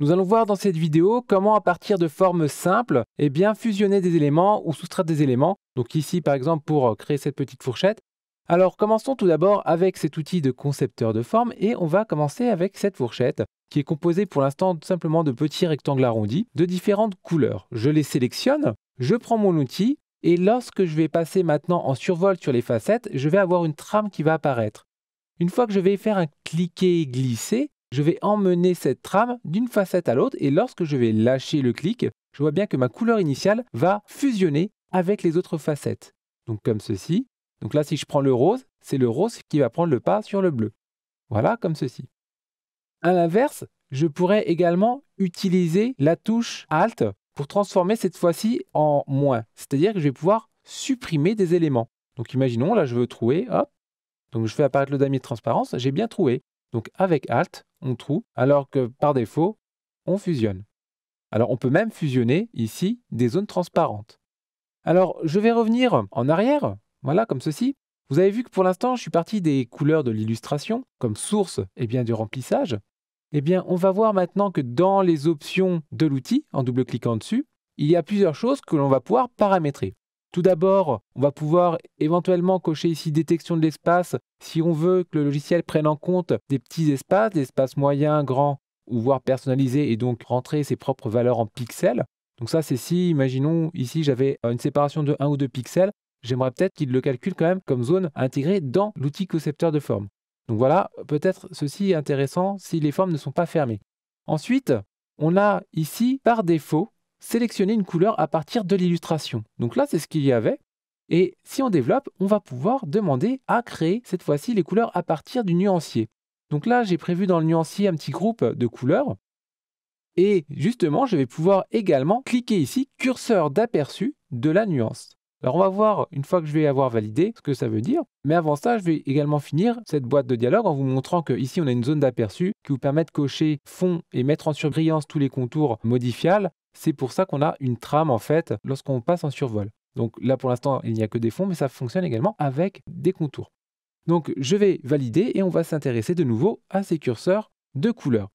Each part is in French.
Nous allons voir dans cette vidéo comment à partir de formes simples, et eh bien fusionner des éléments ou soustraire des éléments. Donc ici par exemple pour euh, créer cette petite fourchette. Alors commençons tout d'abord avec cet outil de concepteur de forme et on va commencer avec cette fourchette qui est composée pour l'instant tout simplement de petits rectangles arrondis de différentes couleurs. Je les sélectionne, je prends mon outil et lorsque je vais passer maintenant en survol sur les facettes, je vais avoir une trame qui va apparaître. Une fois que je vais faire un cliquer et glisser, je vais emmener cette trame d'une facette à l'autre et lorsque je vais lâcher le clic, je vois bien que ma couleur initiale va fusionner avec les autres facettes. Donc comme ceci. Donc là, si je prends le rose, c'est le rose qui va prendre le pas sur le bleu. Voilà, comme ceci. À l'inverse, je pourrais également utiliser la touche Alt pour transformer cette fois-ci en moins. C'est-à-dire que je vais pouvoir supprimer des éléments. Donc imaginons, là, je veux trouver, hop. Donc je fais apparaître le damier de transparence, j'ai bien trouvé. Donc avec Alt, on alors que par défaut, on fusionne. Alors on peut même fusionner ici des zones transparentes. Alors je vais revenir en arrière, voilà comme ceci. Vous avez vu que pour l'instant je suis parti des couleurs de l'illustration comme source et eh bien, du remplissage. Eh bien on va voir maintenant que dans les options de l'outil, en double-cliquant dessus, il y a plusieurs choses que l'on va pouvoir paramétrer. Tout d'abord, on va pouvoir éventuellement cocher ici détection de l'espace si on veut que le logiciel prenne en compte des petits espaces, des espaces moyens, grands ou voire personnalisés et donc rentrer ses propres valeurs en pixels. Donc ça c'est si, imaginons ici j'avais euh, une séparation de 1 ou 2 pixels, j'aimerais peut-être qu'il le calcule quand même comme zone intégrée dans l'outil concepteur de forme. Donc voilà, peut-être ceci est intéressant si les formes ne sont pas fermées. Ensuite, on a ici par défaut sélectionner une couleur à partir de l'illustration. Donc là, c'est ce qu'il y avait. Et si on développe, on va pouvoir demander à créer cette fois-ci les couleurs à partir du nuancier. Donc là, j'ai prévu dans le nuancier un petit groupe de couleurs. Et justement, je vais pouvoir également cliquer ici curseur d'aperçu de la nuance. Alors on va voir, une fois que je vais avoir validé, ce que ça veut dire. Mais avant ça, je vais également finir cette boîte de dialogue en vous montrant qu'ici, on a une zone d'aperçu qui vous permet de cocher fond et mettre en surbrillance tous les contours modifiables. C'est pour ça qu'on a une trame en fait lorsqu'on passe en survol. Donc là pour l'instant il n'y a que des fonds mais ça fonctionne également avec des contours. Donc je vais valider et on va s'intéresser de nouveau à ces curseurs de couleur.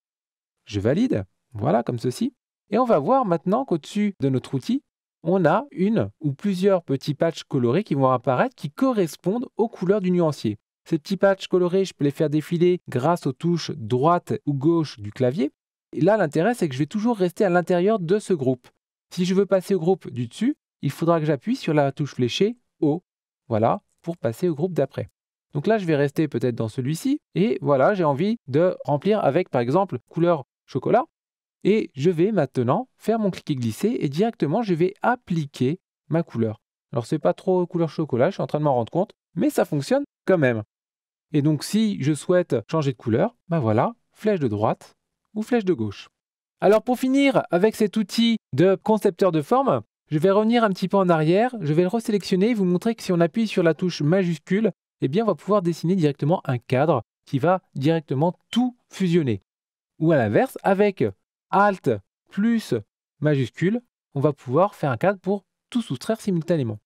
Je valide, voilà comme ceci. Et on va voir maintenant qu'au-dessus de notre outil, on a une ou plusieurs petits patchs colorés qui vont apparaître qui correspondent aux couleurs du nuancier. Ces petits patchs colorés, je peux les faire défiler grâce aux touches droite ou gauche du clavier. Et là, l'intérêt, c'est que je vais toujours rester à l'intérieur de ce groupe. Si je veux passer au groupe du dessus, il faudra que j'appuie sur la touche fléchée haut, Voilà, pour passer au groupe d'après. Donc là, je vais rester peut-être dans celui-ci. Et voilà, j'ai envie de remplir avec, par exemple, couleur chocolat. Et je vais maintenant faire mon cliquer glisser et directement je vais appliquer ma couleur. Alors c'est pas trop couleur chocolat, je suis en train de m'en rendre compte, mais ça fonctionne quand même. Et donc si je souhaite changer de couleur, ben voilà, flèche de droite ou flèche de gauche. Alors pour finir avec cet outil de concepteur de forme, je vais revenir un petit peu en arrière, je vais le resélectionner et vous montrer que si on appuie sur la touche majuscule, eh bien on va pouvoir dessiner directement un cadre qui va directement tout fusionner. Ou à l'inverse, avec Alt plus majuscule, on va pouvoir faire un cadre pour tout soustraire simultanément.